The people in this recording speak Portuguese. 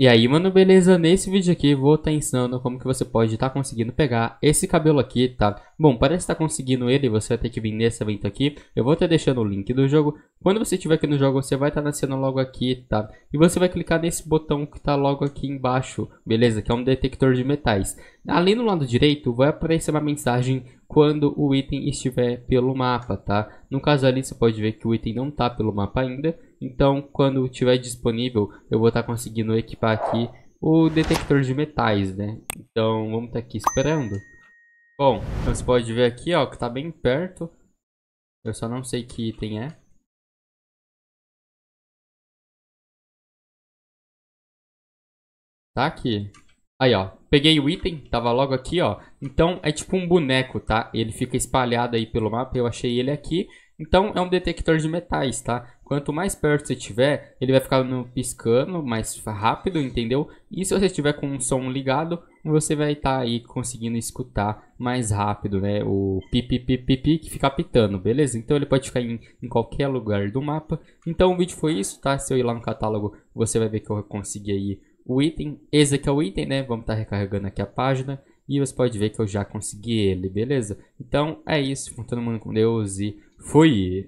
E aí, mano, beleza? Nesse vídeo aqui vou estar tá ensinando como que você pode estar tá conseguindo pegar esse cabelo aqui, tá? Bom, parece estar tá conseguindo ele, você vai ter que vir nesse evento aqui. Eu vou estar deixando o link do jogo. Quando você estiver aqui no jogo, você vai estar tá nascendo logo aqui, tá? E você vai clicar nesse botão que está logo aqui embaixo, beleza? Que é um detector de metais. Ali no lado direito, vai aparecer uma mensagem quando o item estiver pelo mapa, tá? No caso ali, você pode ver que o item não está pelo mapa ainda. Então, quando estiver disponível, eu vou estar tá conseguindo equipar aqui o detector de metais, né? Então, vamos estar tá aqui esperando. Bom, então você pode ver aqui, ó, que está bem perto. Eu só não sei que item é. Tá aqui. Aí, ó. Peguei o item, tava logo aqui, ó. Então, é tipo um boneco, tá? Ele fica espalhado aí pelo mapa. Eu achei ele aqui. Então é um detector de metais, tá? Quanto mais perto você tiver, ele vai ficar piscando mais rápido, entendeu? E se você estiver com um som ligado, você vai estar tá aí conseguindo escutar mais rápido, né? O pipi pipi pi, que fica pitando, beleza? Então ele pode ficar em, em, qualquer lugar do mapa. Então o vídeo foi isso, tá? Se eu ir lá no catálogo, você vai ver que eu consegui aí o item. Esse aqui é o item, né? Vamos estar tá recarregando aqui a página. E você pode ver que eu já consegui ele, beleza? Então é isso. Ficando todo mundo com Deus e... 所以。